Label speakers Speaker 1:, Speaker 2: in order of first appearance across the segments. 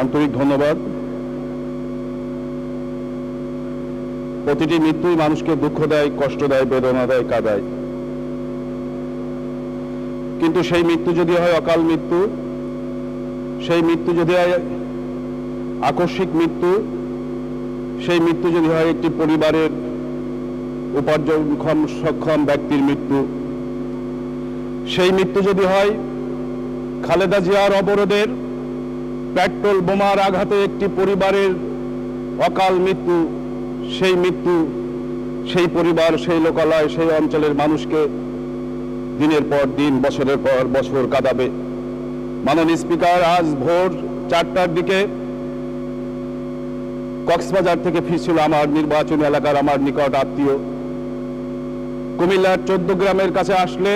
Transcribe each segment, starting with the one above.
Speaker 1: আন্তরিক ধন্যবাদ প্রতিটি মৃত্যুই মানুষকে দুঃখ দেয় কষ্ট দেয় বেদনা দেয় কাদায় কিন্তু সেই মৃত্যু যদি হয় অকাল মৃত্যু সেই মৃত্যু যদি হয় আকস্মিক মৃত্যু সেই মৃত্যু যদি হয় একটি পরিবারের উপার্জনক্ষম সক্ষম ব্যক্তির মৃত্যু সেই মৃত্যু যদি হয় খালেদা জিয়ার অবরোধের পেট্রোল বোমার আঘাতে একটি পরিবারের অকাল মৃত্যু সেই মৃত্যু সেই পরিবার সেই লোকালয় সেই অঞ্চলের মানুষকে দিনের পর দিন বছরের পর বছর কাঁদাবে মাননীয় স্পিকার আজ ভোর চারটার দিকে কক্সবাজার থেকে ফিরছিল আমার নির্বাচনী এলাকার আমার নিকট আত্মীয় কুমিল্লার চোদ্দ গ্রামের কাছে আসলে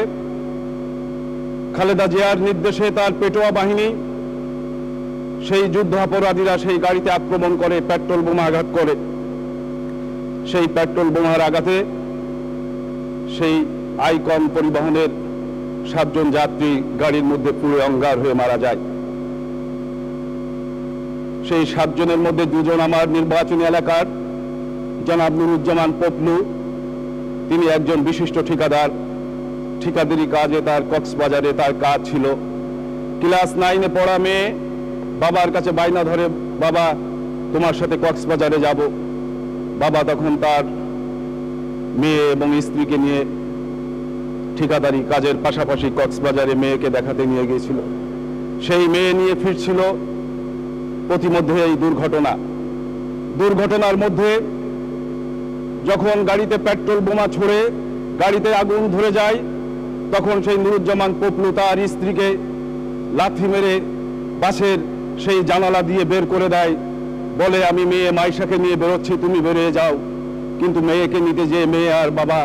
Speaker 1: খালেদা জিয়ার নির্দেশে তার পেটোয়া বাহিনী সেই যুদ্ধ অপরাধীরা সেই গাড়িতে আক্রমণ করে পেট্রোল বোমা আঘাত করে সেই পেট্রোল বোমার আঘাতে সেই আইকন পরিবহনের সাতজন যাত্রী গাড়ির মধ্যে পুরো অঙ্গার হয়ে মারা যায় সেই সাতজনের মধ্যে দুজন আমার নির্বাচনী এলাকার জনাব নুরুজ্জামান পপলু তিনি একজন বিশিষ্ট ঠিকাদার ঠিকাদারি কাজে তার কক্সবাজারে তার কাজ ছিল ক্লাস নাইনে পড়া মেয়ে বাবার কাছে বায়না ধরে বাবা তোমার সাথে কক্সবাজারে যাব বাবা তখন তার মেয়ে এবং স্ত্রীকে নিয়ে ঠিকাদারি কাজের পাশাপাশি কক্সবাজারে মেয়েকে দেখাতে নিয়ে গিয়েছিল সেই মেয়ে নিয়ে ফিরছিল প্রতিমধ্যে এই দুর্ঘটনা দুর্ঘটনার মধ্যে যখন গাড়িতে পেট্রোল বোমা ছড়ে গাড়িতে আগুন ধরে যায় তখন সেই নুরুজ্জামান পপলু তার স্ত্রীকে লাথি মেরে বাসের সেই জানালা দিয়ে বের করে দেয় বলে আমি মেয়ে মাইশাকে নিয়ে বেরোচ্ছি তুমি বেরিয়ে যাও কিন্তু মেয়েকে নিতে যেয়ে মেয়ে আর বাবা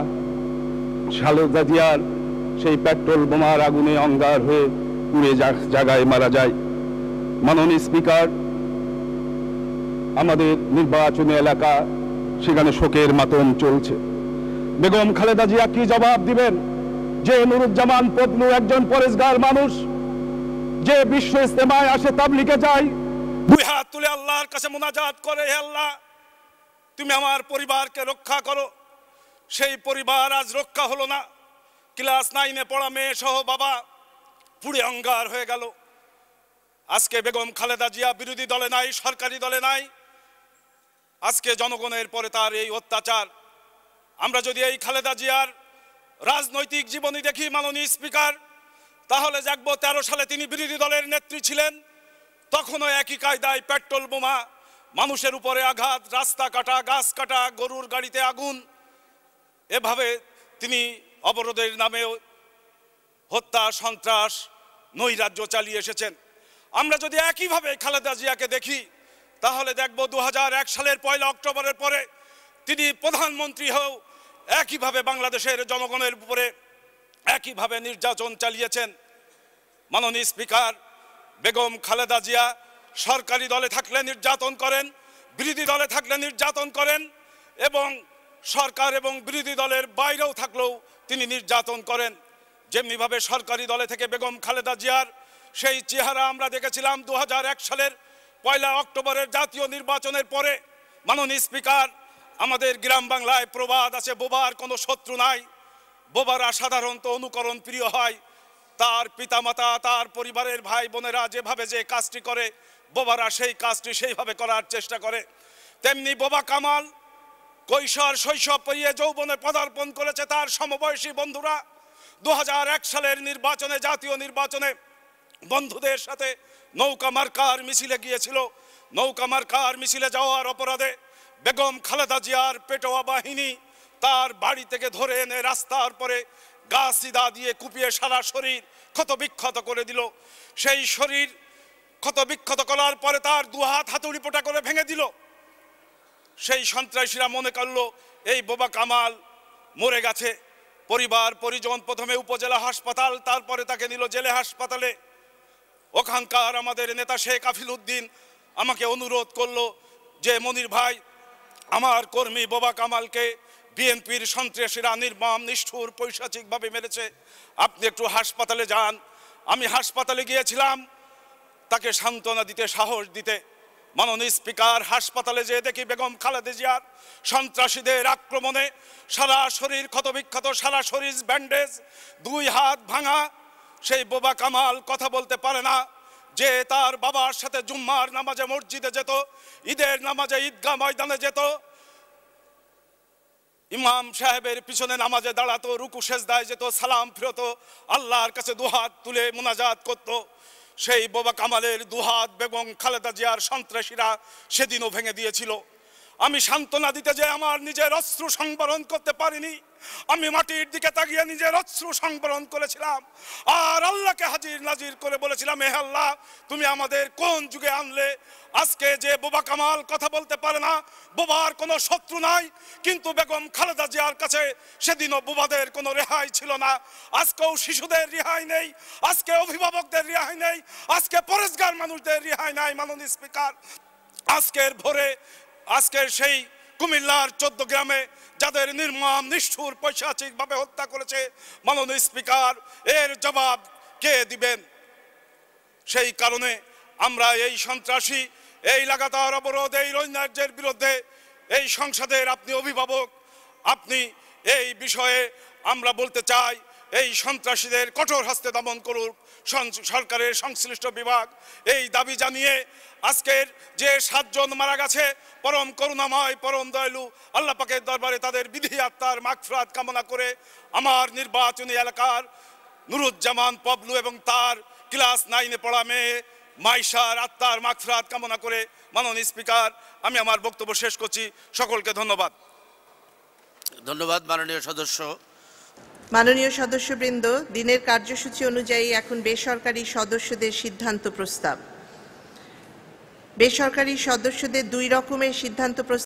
Speaker 1: শালদা জিয়ার সেই পেট্রোল বোমার আগুনে অঙ্গার হয়ে পুড়ে জায়গায় মারা যায় মাননীয় স্পিকার আমাদের নির্বাচনী এলাকা সেখানে শোকের মাতন চলছে বেগম খালেদা জিয়া কি জবাব দিবেন যে নুরুজ্জামান পদ্মু একজন পরেশগার মানুষ যে বিশ্ব ইস্তেমায় আসে তাবলিকে যায় দুই
Speaker 2: হাত তুলে আল্লাহর কাছে মোনাজাত করে হে আল্লাহ তুমি আমার পরিবারকে রক্ষা করো সেই পরিবার আজ রক্ষা হলো না ক্লাস নাইনে পড়া মেয়ে সহ বাবা পুড়ে অঙ্গার হয়ে গেল আজকে বেগম খালেদা জিয়া বিরোধী দলে নাই সরকারি দলে নাই আজকে জনগণের পরে তার এই অত্যাচার আমরা যদি এই খালেদা জিয়ার রাজনৈতিক জীবনী দেখি মাননীয় স্পিকার তাহলে দেখবো তেরো সালে তিনি বিরোধী দলের নেত্রী ছিলেন তখনও একই কায়দায় পেট্রোল বোমা মানুষের উপরে আঘাত রাস্তা কাটা গাছ কাটা গরুর গাড়িতে আগুন এভাবে তিনি অবরোধের নামে হত্যা সন্ত্রাস নৈরাজ্য চালিয়ে এসেছেন আমরা যদি একইভাবে খালেদা জিয়াকে দেখি তাহলে দেখব দু সালের পয়লা অক্টোবরের পরে তিনি প্রধানমন্ত্রী হও একইভাবে বাংলাদেশের জনগণের উপরে একইভাবে নির্যাতন চালিয়েছেন মাননীয় স্পিকার বেগম খালেদা জিয়া সরকারি দলে থাকলে নির্যাতন করেন বিরোধী দলে থাকলে নির্যাতন করেন এবং সরকার এবং বিরোধী দলের বাইরেও থাকলেও তিনি নির্যাতন করেন যেমনিভাবে সরকারি দলে থেকে বেগম খালেদা জিয়ার সেই চেহারা আমরা দেখেছিলাম দু সালের পয়লা অক্টোবরের জাতীয় নির্বাচনের পরে মাননীয় স্পিকার আমাদের গ্রাম বাংলায় প্রবাদ আছে বোবার কোনো শত্রু নাই বোবারা সাধারণত অনুকরণ প্রিয় হয় তার পিতামাতা তার পরিবারের ভাই বোনেরা যেভাবে যে কাজটি করে বোবারা সেই কাজটি সেইভাবে করার চেষ্টা করে তেমনি বোবা কামাল কৈশোর শৈশব পেরিয়ে যৌবনে পদার্পণ করেছে তার সমবয়সী বন্ধুরা দু সালের নির্বাচনে জাতীয় নির্বাচনে বন্ধুদের সাথে নৌকা মার্কার মিছিলে গিয়েছিল নৌকা মার্কার মিছিলে যাওয়ার অপরাধে বেগম খালেদা জিয়ার পেটোয়া বাহিনী তার বাড়ি থেকে ধরে এনে রাস্তার পরে গাছিদা দিয়ে কুপিয়ে সারা শরীর ক্ষত বিক্ষত করে দিল সেই শরীর ক্ষত বিক্ষত করার পরে তার দুহাত হাতুড়ি পোটা করে ভেঙে দিল সেই সন্ত্রাসীরা মনে করলো এই বোবা কামাল মরে গেছে পরিবার পরিজন প্রথমে উপজেলা হাসপাতাল তারপরে তাকে নিল জেলে হাসপাতালে ওখানকার আমাদের নেতা শেখ আফিল উদ্দিন আমাকে অনুরোধ করলো যে মনির ভাই আমার কর্মী বোবা কামালকে বিএনপির সন্ত্রাসীরা নির্মম নিষ্ঠুর পৈশাচিকভাবে মেরেছে আপনি একটু হাসপাতালে যান আমি হাসপাতালে গিয়েছিলাম তাকে সান্ত্বনা দিতে সাহস দিতে মাননীয় স্পিকার হাসপাতালে যেয়ে দেখি বেগম খালেদা জিয়ার সন্ত্রাসীদের আক্রমণে সারা শরীর ক্ষতবিক্ষত সারা শরীর ব্যান্ডেজ দুই হাত ভাঙা সেই বোবা কামাল কথা বলতে পারে না যে তার বাবার সাথে জুম্মার নামাজে মসজিদে যেত ঈদের নামাজে ঈদগাহ ময়দানে যেত ইমাম সাহেবের পিছনে নামাজে দাঁড়াতো রুকু সেজদায় যেত সালাম ফিরত আল্লাহর কাছে দুহাত তুলে মোনাজাত করত সেই বোবা কামালের দুহাত বেগম খালেদা জিয়ার সন্ত্রাসীরা সেদিনও ভেঙে দিয়েছিল আমি সান্ত্বনা দিতে যে আমার নিজের অশ্রু সংবরণ করতে পারিনি আমি মাটির দিকে তাকিয়ে নিজের অশ্রু সংবরণ করেছিলাম আর আল্লাহকে হাজির নাজির করে বলেছিলাম হে আল্লাহ তুমি আমাদের কোন যুগে আনলে আজকে যে বোবা কামাল কথা বলতে পারে না বোবার কোনো শত্রু নাই কিন্তু বেগম খালেদা জিয়ার কাছে সেদিনও বোবাদের কোনো রেহাই ছিল না আজকেও শিশুদের রেহাই নেই আজকে অভিভাবকদের রেহাই নেই আজকে পরেশগার মানুষদের রেহাই নাই মাননীয় স্পিকার আজকের ভোরে আজকের সেই কুমিল্লার চোদ্দ গ্রামে যাদের নির্মম নিষ্ঠুর পৈশাচিকভাবে হত্যা করেছে মাননীয় স্পিকার এর জবাব কে দিবেন সেই কারণে আমরা এই সন্ত্রাসী এই লাগাতার অবরোধ এই রৈনার্যের বিরুদ্ধে এই সংসদের আপনি অভিভাবক আপনি এই বিষয়ে আমরা বলতে চাই এই সন্ত্রাসীদের কঠোর হস্তে দমন করুক সরকারের সংশ্লিষ্ট বিভাগ এই দাবি জানিয়ে আজকের যে সাতজন মারা গেছে পরম করুণাময় পরম দয়ালু আল্লাপাকের দরবারে তাদের বিধি আত্মার মাগফরাত কামনা করে আমার নির্বাচনী এলাকার নুরুজ্জামান পবলু এবং তার ক্লাস নাইনে পড়া মেয়ে মাইশার আত্মার মাগফরাত কামনা করে মাননীয় স্পিকার আমি আমার বক্তব্য শেষ করছি সকলকে ধন্যবাদ
Speaker 1: ধন্যবাদ মাননীয় সদস্য মাননীয় সদস্যবৃন্দ দিনের কার্যসূচি অনুযায়ী এখন বেসরকারি সদস্যদের সিদ্ধান্ত প্রস্তাব বেসরকারি সদস্যদের দুই রকমের সিদ্ধান্ত প্রস্তাব